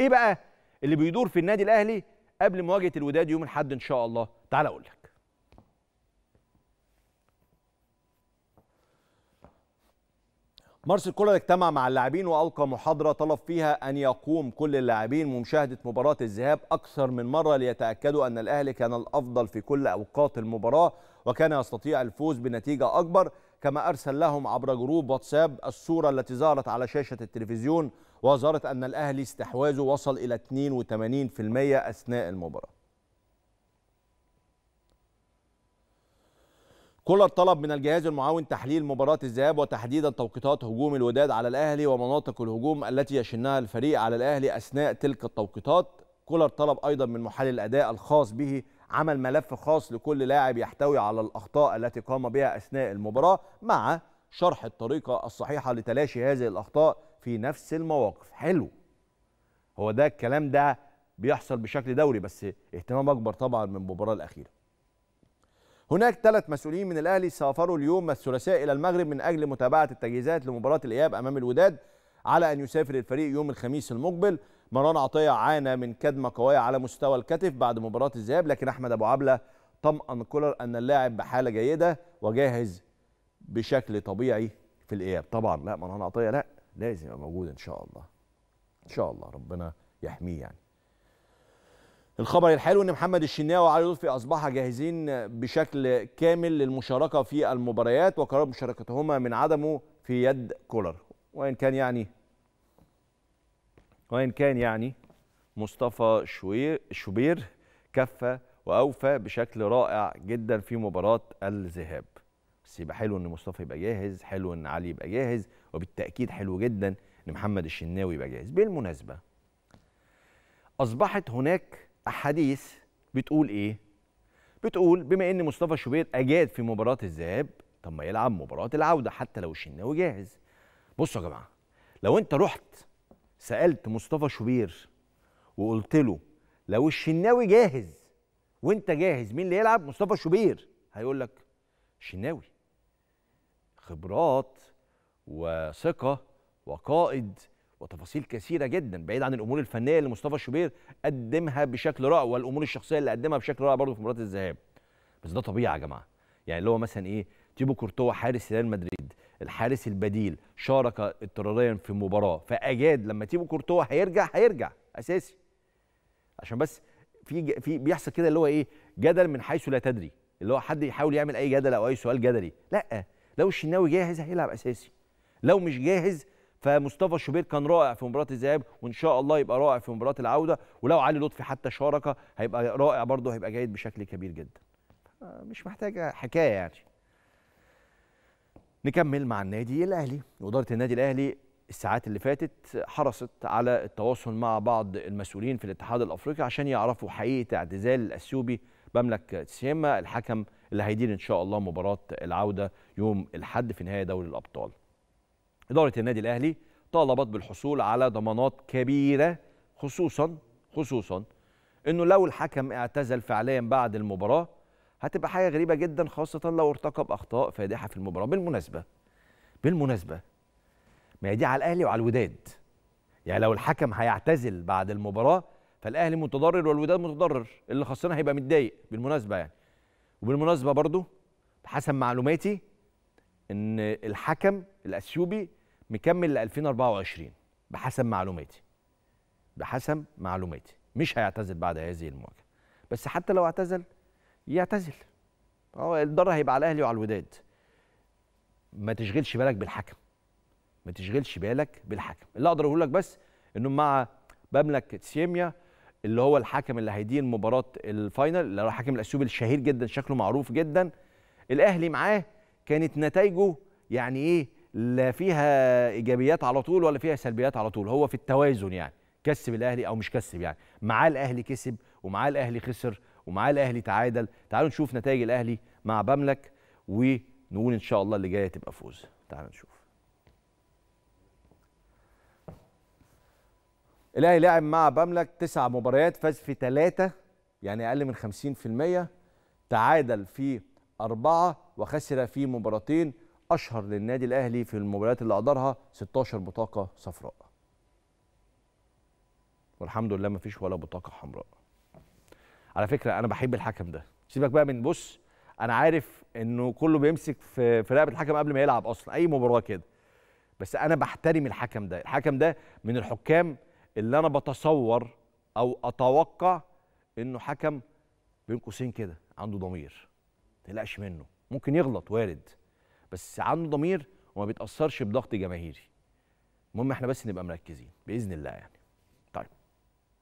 ايه بقى اللي بيدور في النادي الاهلي قبل مواجهه الوداد يوم الاحد ان شاء الله تعال اقول لك مارسيل كولر اجتمع مع اللاعبين والقى محاضره طلب فيها ان يقوم كل اللاعبين بمشاهده مباراه الذهاب اكثر من مره ليتاكدوا ان الاهلي كان الافضل في كل اوقات المباراه وكان يستطيع الفوز بنتيجه اكبر كما ارسل لهم عبر جروب واتساب الصوره التي ظهرت على شاشه التلفزيون واظهرت أن الأهلي استحواذه وصل إلى 82% أثناء المباراة كولر طلب من الجهاز المعاون تحليل مباراة الذهاب وتحديدا توقيتات هجوم الوداد على الأهلي ومناطق الهجوم التي يشنها الفريق على الأهلي أثناء تلك التوقيتات كولر طلب أيضا من محلل الأداء الخاص به عمل ملف خاص لكل لاعب يحتوي على الأخطاء التي قام بها أثناء المباراة مع شرح الطريقة الصحيحة لتلاشي هذه الأخطاء في نفس المواقف حلو هو ده الكلام ده بيحصل بشكل دوري بس اهتمام اكبر طبعا من المباراه الاخيره هناك ثلاث مسؤولين من الاهلي سافروا اليوم الثلاثاء الى المغرب من اجل متابعه التجهيزات لمباراه الاياب امام الوداد على ان يسافر الفريق يوم الخميس المقبل مروان عطيه عانى من كدمه قويه على مستوى الكتف بعد مباراه الذهاب لكن احمد ابو عبله طمأن كولر ان اللاعب بحاله جيده وجاهز بشكل طبيعي في الاياب طبعا لا مروان عطيه لا لازم يبقى موجود ان شاء الله ان شاء الله ربنا يحميه يعني الخبر الحلو ان محمد الشناوي وعلي لطفي اصبحا جاهزين بشكل كامل للمشاركه في المباريات وقرار مشاركتهما من عدمه في يد كولر وان كان يعني وان كان يعني مصطفى شوير شوبير كفى واوفى بشكل رائع جدا في مباراه الذهاب بس يبقى حلو ان مصطفى يبقى جاهز حلو ان علي يبقى جاهز وبالتاكيد حلو جدا ان محمد الشناوي يبقى جاهز بالمناسبه اصبحت هناك احاديث بتقول ايه بتقول بما ان مصطفى شوبير اجاد في مباراه الذهاب طب ما يلعب مباراه العوده حتى لو الشناوي جاهز بصوا يا جماعه لو انت رحت سالت مصطفى شوبير وقلت له لو الشناوي جاهز وانت جاهز مين اللي يلعب مصطفى شوبير هيقول لك الشناوي خبرات وثقه وقائد وتفاصيل كثيره جدا بعيد عن الامور الفنيه اللي مصطفى شوبير قدمها بشكل رائع والامور الشخصيه اللي قدمها بشكل رائع برضه في مباراه الذهاب بس ده طبيعي يا جماعه يعني اللي هو مثلا ايه تيبو كورتوا حارس ريال مدريد الحارس البديل شارك اضطراريا في مباراه فاجاد لما تيبو كورتوا هيرجع هيرجع اساسي عشان بس في في بيحصل كده اللي هو ايه جدل من حيث لا تدري اللي هو حد يحاول يعمل اي جدل او اي سؤال جدلي لا لو الشناوي جاهز هيلعب اساسي لو مش جاهز فمصطفى شوبير كان رائع في مباراه الذهاب وان شاء الله يبقى رائع في مباراه العوده ولو علي لطفي حتى شارك هيبقى رائع برضه هيبقى جيد بشكل كبير جدا مش محتاجه حكايه يعني نكمل مع النادي الاهلي واداره النادي الاهلي الساعات اللي فاتت حرصت على التواصل مع بعض المسؤولين في الاتحاد الافريقي عشان يعرفوا حقيقه اعتزال الاثيوبي بملك سيما الحكم اللي هيدير ان شاء الله مباراه العوده يوم الاحد في نهايه دوري الابطال. اداره النادي الاهلي طالبت بالحصول على ضمانات كبيره خصوصا خصوصا انه لو الحكم اعتزل فعليا بعد المباراه هتبقى حاجه غريبه جدا خاصه لو ارتكب اخطاء فادحه في المباراه بالمناسبه بالمناسبه ما هي دي على الاهلي وعلى الوداد يعني لو الحكم هيعتزل بعد المباراه فالاهلي متضرر والوداد متضرر اللي خسرنا هيبقى متضايق بالمناسبه يعني وبالمناسبه برضو حسب معلوماتي ان الحكم الاثيوبي مكمل ل 2024 بحسب معلوماتي بحسب معلوماتي مش هيعتزل بعد هذه المواجهه بس حتى لو اعتزل يعتزل هو الضرر هيبقى على الاهلي وعلى الوداد ما تشغلش بالك بالحكم ما تشغلش بالك بالحكم اللي اقدر اقول لك بس انه مع مملكه سيميا اللي هو الحكم اللي هيدير مباراه الفاينل اللي هو الحكم الاثيوبي الشهير جدا شكله معروف جدا الاهلي معاه كانت نتائجه يعني ايه لا فيها ايجابيات على طول ولا فيها سلبيات على طول هو في التوازن يعني كسب الاهلي او مش كسب يعني معاه الاهلي كسب ومعاه الاهلي خسر ومعاه الاهلي تعادل تعالوا نشوف نتائج الاهلي مع بملك ونقول ان شاء الله اللي جايه تبقى فوز تعالوا نشوف الاهلي لعب مع بملك تسع مباريات فاز في ثلاثه يعني اقل من 50% تعادل في اربعه وخسر في مباراتين اشهر للنادي الاهلي في المباريات اللي اقدرها 16 بطاقه صفراء والحمد لله ما فيش ولا بطاقه حمراء على فكره انا بحب الحكم ده سيبك بقى من بص انا عارف انه كله بيمسك في رقبه الحكم قبل ما يلعب اصلا اي مباراه كده بس انا بحترم الحكم ده الحكم ده من الحكام اللي انا بتصور او اتوقع انه حكم بين قوسين كده عنده ضمير تقلقش منه ممكن يغلط وارد بس عنده ضمير وما بيتاثرش بضغط جماهيري المهم احنا بس نبقى مركزين باذن الله يعني